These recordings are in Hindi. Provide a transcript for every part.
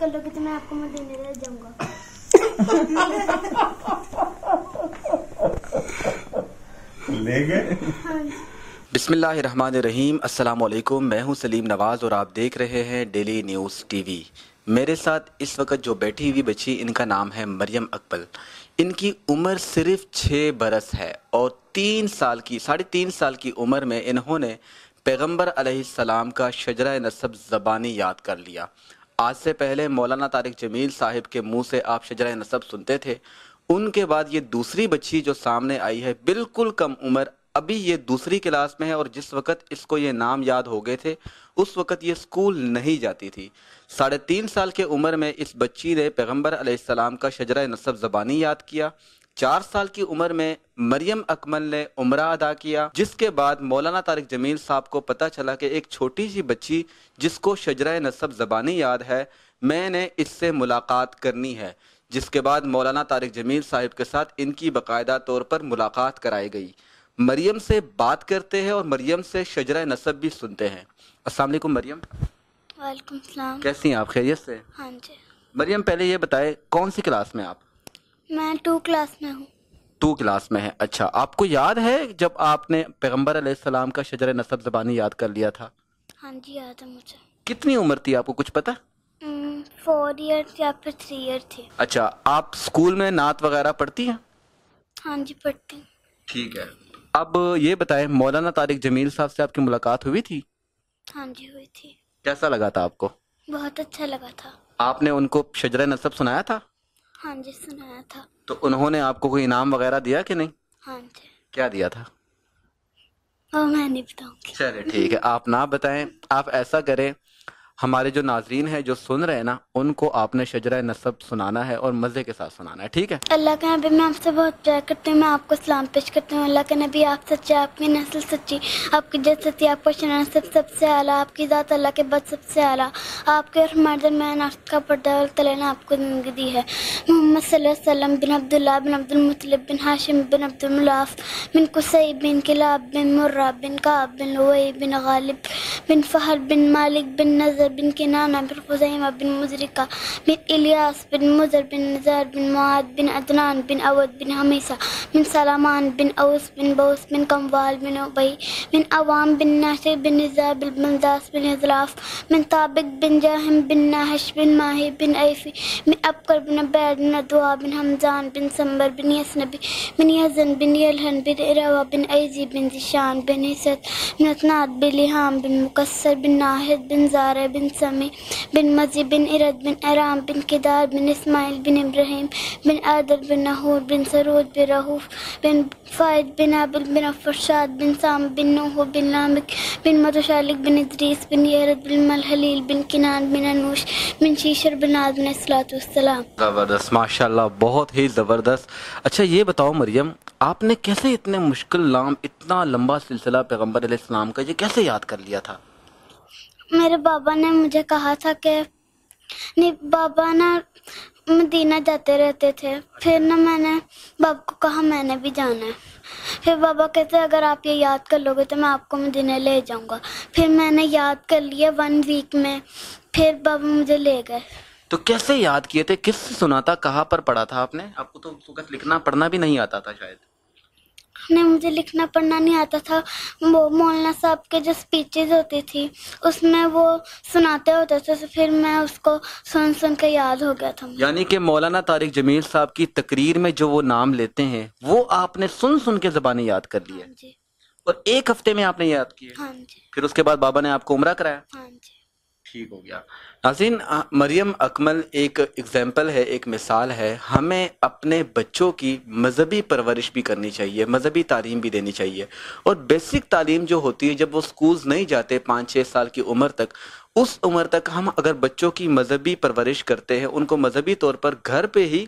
कर लोगे तो मैं आपको मैं देने रह जाऊंगा ले गए हाँ। बिसमीम अल्लाम मैं हूं सलीम नवाज़ और आप देख रहे हैं डेली न्यूज़ टीवी मेरे साथ इस वक्त जो बैठी हुई बच्ची इनका नाम है मरियम अकबल इनकी उम्र सिर्फ छः बरस है और तीन साल की साढ़े तीन साल की उम्र में इन्होंने पैगंबर अलैहिस्सलाम का शजरा नसब ज़बानी याद कर लिया आज से पहले मौलाना तारिक जमील साहिब के मुंह से आप शजरा नसब सुनते थे उनके बाद ये दूसरी बच्ची जो सामने आई है बिल्कुल कम उम्र अभी ये दूसरी क्लास में है और जिस वक्त इसको ये नाम याद हो गए थे उस वक़्त ये स्कूल नहीं जाती थी साढ़े तीन साल के उम्र में इस बच्ची ने पैगम्बर आसमाम का शजरा नसब ज़बानी याद किया चार साल की उम्र में मरियम अकमल ने उम्र अदा किया जिसके बाद मौलाना तारिक जमील साहब को पता चला कि एक छोटी सी बच्ची जिसको शजरा नसब ज़बानी याद है मैंने इससे मुलाकात करनी है जिसके बाद मौलाना तारिक जमील साहिब के साथ इनकी बाकायदा तौर पर मुलाकात कराई गई मरियम से बात करते हैं और मरियम से शजरा नसब भी सुनते हैं असल मरियम कैसी हैं आप खैरियत से हाँ जी मरियम पहले ये बताए कौन सी क्लास में आप मैं टू क्लास में हूँ टू क्लास में है अच्छा आपको याद है जब आपने पैगम्बर सलाम का शजर नसब जबानी याद कर लिया था हाँ जी याद है मुझे कितनी उम्र थी आपको कुछ पता फोर ईयर या फिर थ्री ईयर थी अच्छा आप स्कूल में नात वगैरह पढ़ती हैं हाँ जी पढ़ती ठीक है अब ये बताएं मौलाना तारिक जमील साहब से आपकी मुलाकात हुई थी हाँ जी हुई थी कैसा लगा था आपको बहुत अच्छा लगा था आपने उनको शजर नसब सुनाया था हाँ जी सुनाया था तो उन्होंने आपको कोई इनाम वगैरह दिया कि नहीं हाँ जी क्या दिया था वो मैं नहीं बताऊंगी चले ठीक है आप ना बताएं आप ऐसा करें हमारे जो नाजरीन है जो सुन रहे हैं ना उनको आपने शजरा नसब सुनाना है और मज़े के साथ सुनाना है ठीक है अल्लाह के नबी मैं आपसे बहुत प्यार करती हूँ मैं आपको सलाम पेश करती हूँ अल्लाह के नबी आप सच्चे आपकी नस्ल सच्ची आपकी जद सच्ची आपका शना सब सबसे आला आपकी ज़ात अल्लाह के बद सबसे आला आपके और हमारे मैं आस्त का पर्दा और तले ने आपको ज़िंदगी दी है मोहम्मद सल्लम बिन अब्दुल्ला बिन अब्दुलमतल बिन हाशिम बिन अब्दुल्लाफ बिन कुसई बिन किला बिन मुर्रा बिन काब बिन लोई बिन गालिब बिन फ़हर बिन मालिक बिन नज़र بن كنانة بن خزيمة بن مزركة بن إلياس بن مزر بن نزار بن معاد بن أدنان بن أود بن هميسة بن سلمان بن أوس بن بوس بن قنبال بن أبي بن أوام بن ناشر بن نزار بن بنداس بن إزراف من طابق بن جاهم بن ناهش بن ماهي بن أيفي من أبكر بن بعد بن أدوى بن همزان بن سمر بن يسنبي بن يزن بن يلهن بن إروى بن أيزي بن زشان بن هسد بن أثناد بن لهام بن مكسر بن ناهد بن زارة بن سمي بن مزي بن إرد بن أرام بن كدار بن إسماعيل بن إبراهيم بن آدل بن نهور بن سرود بن رهوف بن فايد بن أبل بن أفرشاد بن سام بن نوه بن لامك بن مدوشالك بن إدريس بن يرد بن ملك الهليل बिन किनान बिन अनूश बिन शीशर बिन आद बिन सलाम ज़बरदस्त माशाल्लाह बहुत ही ज़बरदस्त अच्छा ये बताओ मरियम आपने कैसे इतने मुश्किल नाम इतना लंबा सिलसिला पैगम्बर इस्लाम का ये कैसे याद कर लिया था मेरे बाबा ने मुझे कहा था कि नहीं बाबा ना मदीना जाते रहते थे फिर ना मैंने बाप को कहा मैंने भी जाना है फिर बाबा कहते अगर आप ये याद कर लोगे तो मैं आपको मदीने ले जाऊंगा फिर मैंने याद कर लिया वन वीक में फिर बाबा मुझे ले गए तो कैसे याद किए थे किससे सुना था कहाँ पर पढ़ा था आपने आपको तो लिखना पढ़ना भी नहीं आता था शायद ने मुझे लिखना पढ़ना नहीं आता था वो मौलाना साहब के जो स्पीचेज होती थी उसमें वो सुनाते होते थे तो फिर मैं उसको सुन सुन के याद हो गया था यानी कि मौलाना तारिक जमील साहब की तकरीर में जो वो नाम लेते हैं वो आपने सुन सुन के जबानी याद कर लिया हाँ और एक हफ्ते में आपने याद किया हाँ फिर उसके बाद बाबा ने आपको उम्र कराया हाँ जी ठीक हो गया नाजीन मरियम अकमल एक एग्जाम्पल है एक मिसाल है हमें अपने बच्चों की मज़हबी परवरिश भी करनी चाहिए मज़हबी तालीम भी देनी चाहिए और बेसिक तालीम जो होती है जब वो स्कूल नहीं जाते पाँच छः साल की उम्र तक उस उम्र तक हम अगर बच्चों की मज़हबी परवरिश करते हैं उनको मज़हबी तौर पर घर पर ही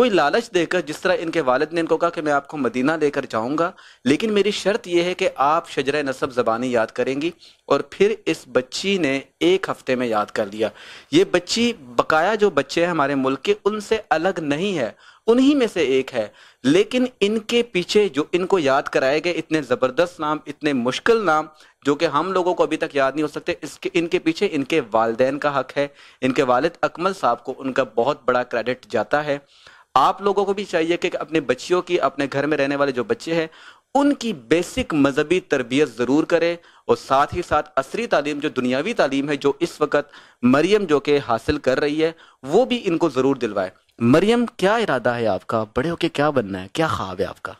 कोई लालच देकर जिस तरह इनके वालिद ने इनको कहा कि मैं आपको मदीना लेकर जाऊंगा लेकिन मेरी शर्त यह है कि आप शजर नसब ज़बानी याद करेंगी और फिर इस बच्ची ने एक हफ्ते में याद कर लिया ये बच्ची बकाया जो बच्चे हैं हमारे मुल्क के उनसे अलग नहीं है उन्हीं में से एक है लेकिन इनके पीछे जो इनको याद कराए गए इतने ज़बरदस्त नाम इतने मुश्किल नाम जो कि हम लोगों को अभी तक याद नहीं हो सकते इसके इनके पीछे इनके वालदेन का हक है इनके वालिद अकमल साहब को उनका बहुत बड़ा क्रेडिट जाता है आप लोगों को भी चाहिए कि अपने बच्चियों की अपने घर में रहने वाले जो बच्चे हैं उनकी बेसिक मजहबी तरबियत ज़रूर करें और साथ ही साथ असरी तालीम जो दुनियावी तालीम है जो इस वक्त मरियम जो के हासिल कर रही है वो भी इनको ज़रूर दिलवाए मरियम क्या इरादा है आपका बड़े होके क्या बनना है क्या ख्वाब है आपका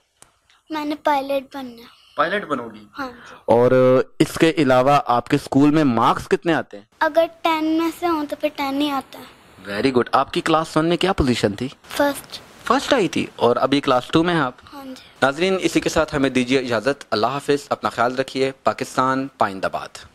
मैंने पायलट बनना पायलट बनोगी हाँ और इसके अलावा आपके स्कूल में मार्क्स कितने आते हैं अगर टेन में से हो तो फिर टेन ही आता है वेरी गुड आपकी क्लास वन में क्या पोजीशन थी फर्स्ट फर्स्ट आई थी और अभी क्लास टू में आप हाँ नाजरीन इसी के साथ हमें दीजिए इजाज़त अल्लाह हाफिज़ अपना ख्याल रखिए पाकिस्तान पाइंदाबाद